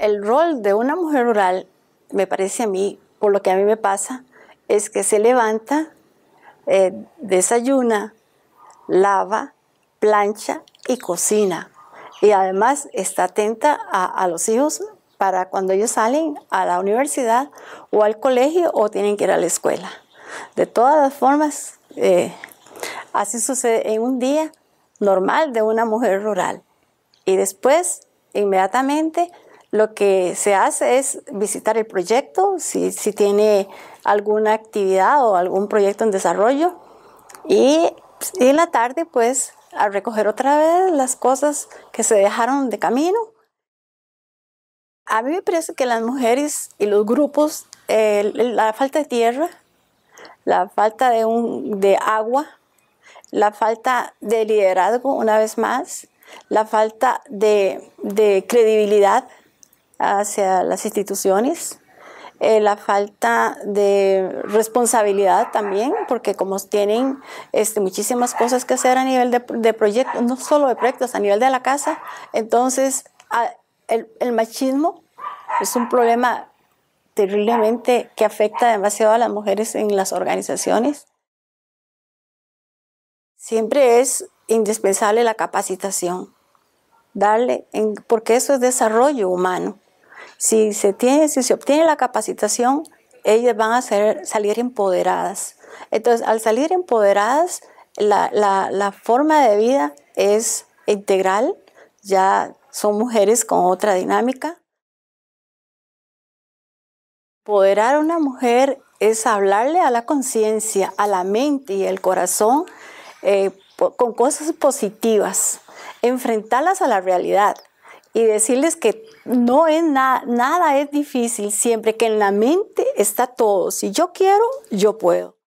el rol de una mujer rural, me parece a mí, por lo que a mí me pasa, es que se levanta, eh, desayuna, lava, plancha y cocina. Y además está atenta a, los hijos para cuando ellos salen a la universidad o al colegio o tienen que ir a la escuela. De todas las formas, eh, así sucede en un día normal de una mujer rural. Y después, inmediatamente, lo que se hace es visitar el proyecto, si, si tiene alguna actividad o algún proyecto en desarrollo. Y, en la tarde, pues, a recoger otra vez las cosas que se dejaron de camino. A mí me parece que las mujeres y los grupos, eh, la falta de tierra, la falta de, un, de agua, la falta de liderazgo una vez más, la falta de, de credibilidad hacia las instituciones, eh, la falta de responsabilidad también, porque como tienen este, muchísimas cosas que hacer a nivel de, proyectos, no solo de proyectos, a nivel de la casa, entonces el, machismo es un problema terriblemente que afecta demasiado a las mujeres en las organizaciones. Siempre es indispensable la capacitación, darle, porque eso es desarrollo humano. Si se, obtiene la capacitación, ellas van a salir empoderadas. Entonces, al salir empoderadas, la, forma de vida es integral, ya son mujeres con otra dinámica. Empoderar a una mujer es hablarle a la conciencia, a la mente y el corazón eh, con cosas positivas, enfrentarlas a la realidad y decirles que no es nada, nada es difícil siempre que en la mente está todo. Si yo quiero, yo puedo.